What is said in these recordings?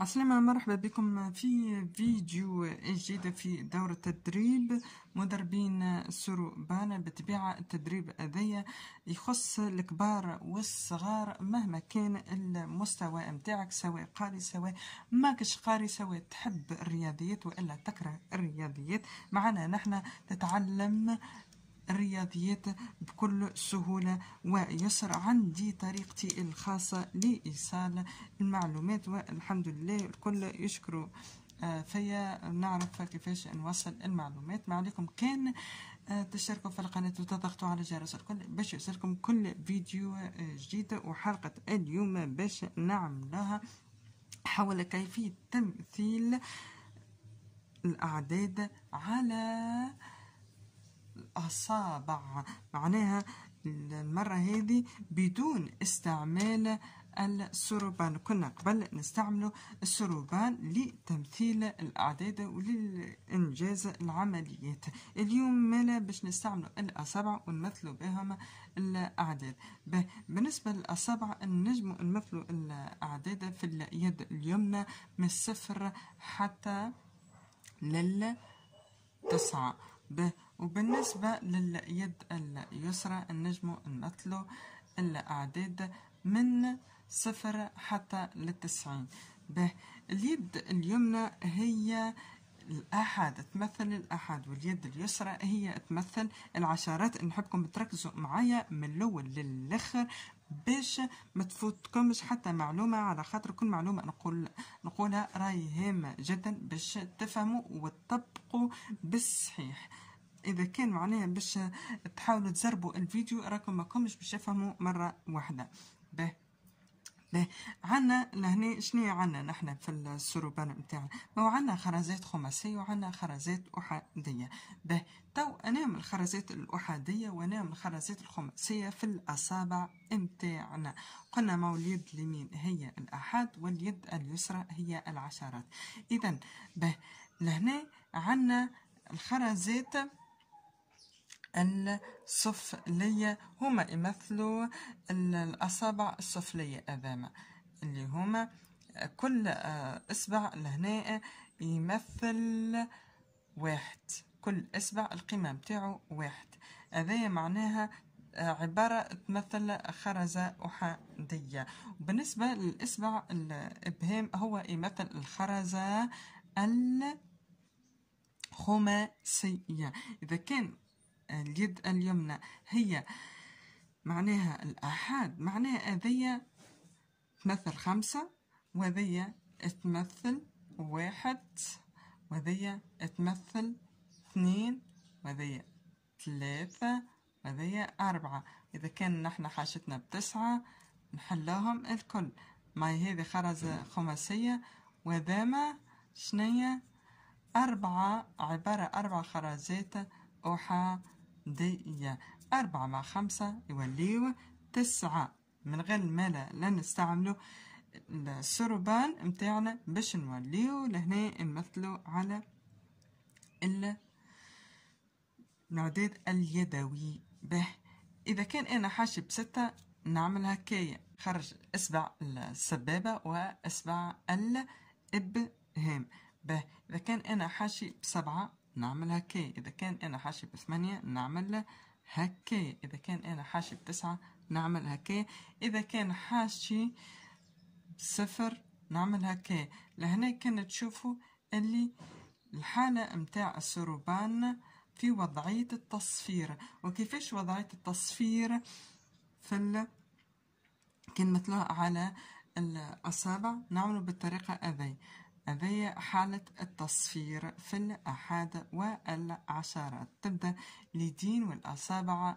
السلام مرحبا بكم في فيديو جديد في دورة تدريب مدربين السروبان بطبيعة التدريب هذايا يخص الكبار والصغار مهما كان المستوى متاعك سواء قاري سواء ماكش قاري سواء تحب الرياضيات وإلا تكره الرياضيات معنا نحنا تتعلم الرياضيات بكل سهولة ويسر عندي طريقتي الخاصة لإيصال المعلومات والحمد لله الكل يشكروا آه، فيا نعرف كيفاش نوصل المعلومات ما عليكم كان آه، تشتركوا في القناة وتضغطوا على جرس الكل باش يوصلكم كل فيديو آه، جديد وحلقة اليوم باش نعملها حول كيفية تمثيل الأعداد على الأصابع معناها المرة هذه بدون استعمال السروبان كنا قبل نستعمل السروبان لتمثيل الأعداد وللإنجاز العمليات اليوم مالا باش نستعمل الأصابع ونمثلوا بهم الأعداد بالنسبة للأصابع نجم نمثلوا الأعداد في اليد اليمنى من الصفر حتى للتسعة به وبالنسبة لليد اليسرى نجمو نمثلو الأعداد من صفر حتى للتسعين به اليد اليمنى هي الأحد تمثل الأحد واليد اليسرى هي تمثل العشرات نحبكم تركزوا معايا من الأول للآخر باش ما تفوتكمش حتى معلومة على خاطر كل معلومة نقول نقولها راي هامة جدا باش تفهموا وتطبقوا بالصحيح اذا كان معناها باش تحاولوا تزربوا الفيديو راكم ماكمش باش تفهموا مره واحده به به عنا لهنا شنو عنا نحن في السروبان نتاعنا ما عندنا خرزات خماسية وعندنا خرزات أحادية به تو أنا من الخرزات الأحادية وأنا من الخرزات الخماسية في الأصابع نتاعنا قلنا ما اليد اليمين هي الأحد واليد اليسرى هي العشرات إذا به لهنا عنا الخرزات السفلية هما يمثلوا الأصابع السفلية اذاما اللي هما كل آه، إصبع لهنا يمثل واحد كل إصبع القيمة بتاعه واحد هذايا معناها آه، عبارة تمثل خرزة أحادية بالنسبة للإصبع الإبهام هو يمثل الخرزة الخماسية إذا كان اليد اليمنى هي معناها الأحاد معناها هذيا تمثل خمسة وهذيا تمثل واحد وهذيا تمثل اثنين وهذيا ثلاثة وهذيا أربعة إذا كان نحن حاجتنا بتسعة نحلوهم الكل ما هذه خرزة خماسية وذاما شنية أربعة عبارة أربع خرزات أوحى دقيقة أربعة مع خمسة يوليو تسعة من غير الملا لا نستعملو السربان متاعنا باش نوليو لهنا نمثلو على ال العداد اليدوي به إذا كان أنا حاشي بسته نعمل هكايا خرج إصبع السبابة واسبع الإبهام به إذا كان أنا حاشي بسبعة نعمل هكاية إذا كان أنا حاشي بثمانية نعمل له هكاية إذا كان أنا حاشي بتسعة نعمل هكاية إذا كان حاشي صفر نعمل هكاية لهنا كان تشوفوا اللي الحالة متاع السروبان في وضعية التصفير وكيفاش وضعية التصفير في ال... كي نمثلوها على الأصابع نعملو بالطريقة هذي هذه حالة التصفير في الأحد والعشرات تبدأ اليدين والأصابع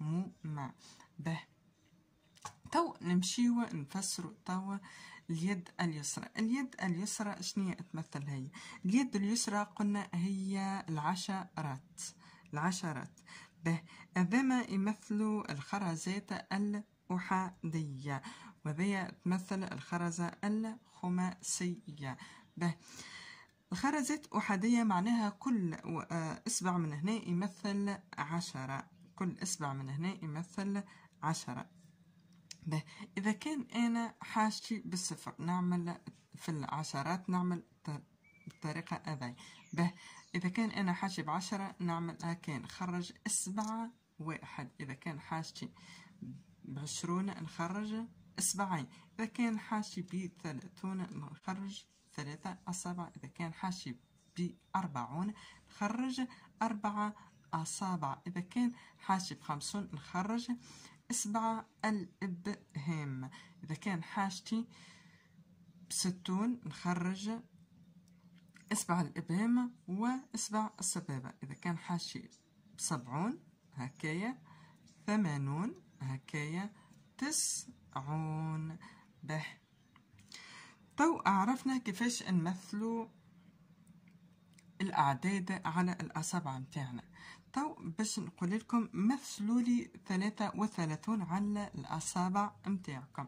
مع به تو نمشيو نفسرو توا اليد اليسرى اليد اليسرى شنية تمثل هي اليد اليسرى قلنا هي العشرات العشرات به هذا ما يمثلوا الخرزات ال أحادية وذي تمثل الخرزة الخماسية به الخرزة أحادية معناها كل آه، إصبع من هنا يمثل عشرة كل إصبع من هنا يمثل عشرة به إذا كان أنا حاجتي بالصفر نعمل في العشرات نعمل بالطريقة هذي به إذا كان أنا حاجتي بعشرة نعمل هكا خرج إصبع واحد إذا كان حاجتي بعشرون نخرج أسبعين إذا كان حاشي بثلاثون نخرج ثلاثة أصابع إذا كان حاشي بأربعون نخرج أربعة أصابع إذا كان حاشي بخمسون نخرج سبعة الإبهام إذا كان حاجتي بستون نخرج إصبع الإبهام وإصبع السبابة إذا كان حاشي بسبعون هكايا ثمانون هكايا تسعون به تو عرفنا كيفاش نمثلو الأعداد على الأصابع متاعنا تو باش نقول لكم مثلوا لي ثلاثة وثلاثون على الأصابع متاعكم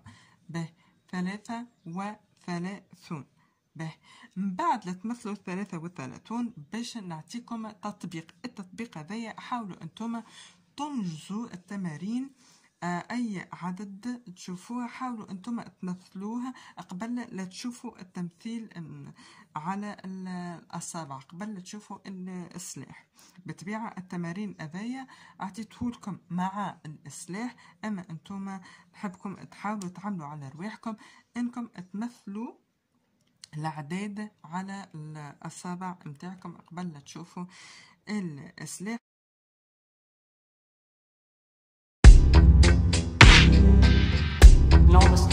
به ثلاثة وثلاثون به من بعد لتمثلوا الثلاثة وثلاثون باش نعطيكم تطبيق التطبيق هذايا حاولوا أنتم تنجزوا التمارين أي عدد تشوفوه حاولوا أنتم تمثلوه قبل لا تشوفوا التمثيل على الأصابع قبل لا تشوفوا السلاح بطبيعة التمارين هذايا عطيتهولكم مع السلاح أما أنتم نحبكم تحاولوا تعملوا على رواحكم أنكم تمثلوا الأعداد على الأصابع متاعكم قبل لا تشوفوا السلاح enormous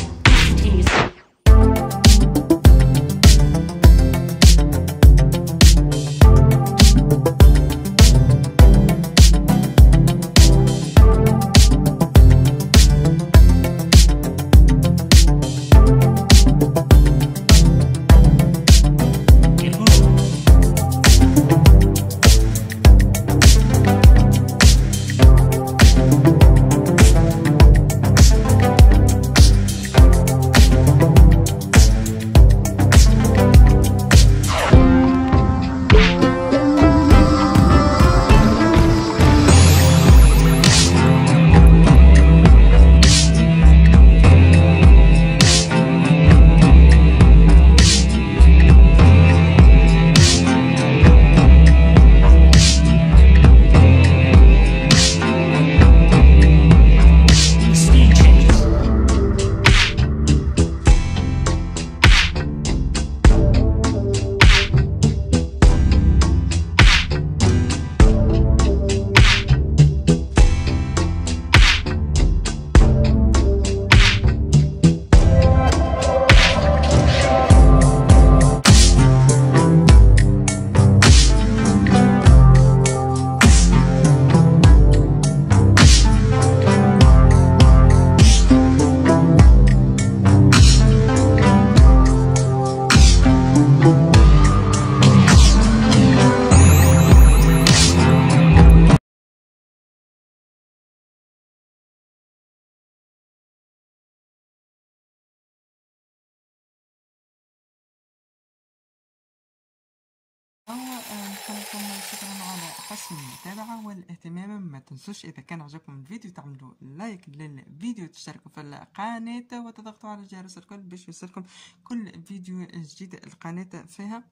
وخليكم اه، آه، شكرا على حسن المتابعة والاهتمام ما تنسوش إذا كان عجبكم الفيديو تعملوا لايك للفيديو تشتركوا في القناة وتضغطوا على جرس الكل باش يوصلكم كل فيديو جديد القناة فيها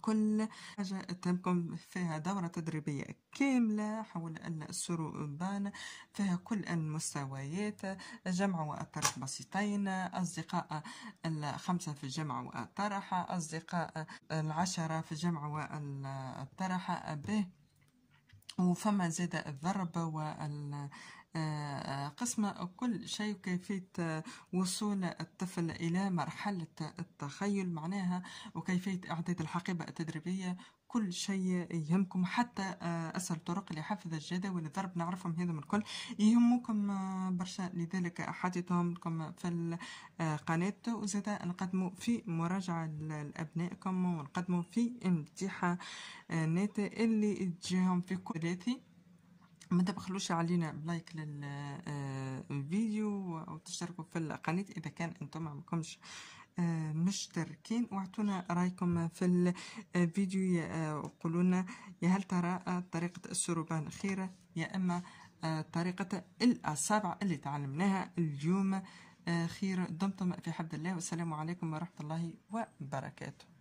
كل حاجة تنقم فيها دورة تدريبية كاملة حول أن السرو فيها كل المستويات الجمع والطرح بسيطين أصدقاء الخمسة في الجمع والطرح أصدقاء العشرة في الجمع والطرح به وفما زاد الضرب وال قسم كل شيء وكيفية وصول الطفل إلى مرحلة التخيل معناها وكيفية إعداد الحقيبة التدريبية كل شيء يهمكم حتى آه، اسهل طرق لحفظ الجدول والضرب نعرفهم من الكل يهمكم آه، برشا لذلك حاطتهم لكم في القناه آه، وزادة نقدموا في مراجعه لابنائكم ونقدموا في امتحانات اللي تجيهم في كل ثلاثي ما تبخلوش علينا بلايك للفيديو آه، او تشتركوا في القناه اذا كان انتم ما عمكمش آه، مشتركين واعطونا رايكم في الفيديو وقولوا آه، لنا يا هل ترى طريقه السربان خيره يا اما طريقه الاصابع اللي تعلمناها اليوم خيره دمتم في حفظ الله والسلام عليكم ورحمه الله وبركاته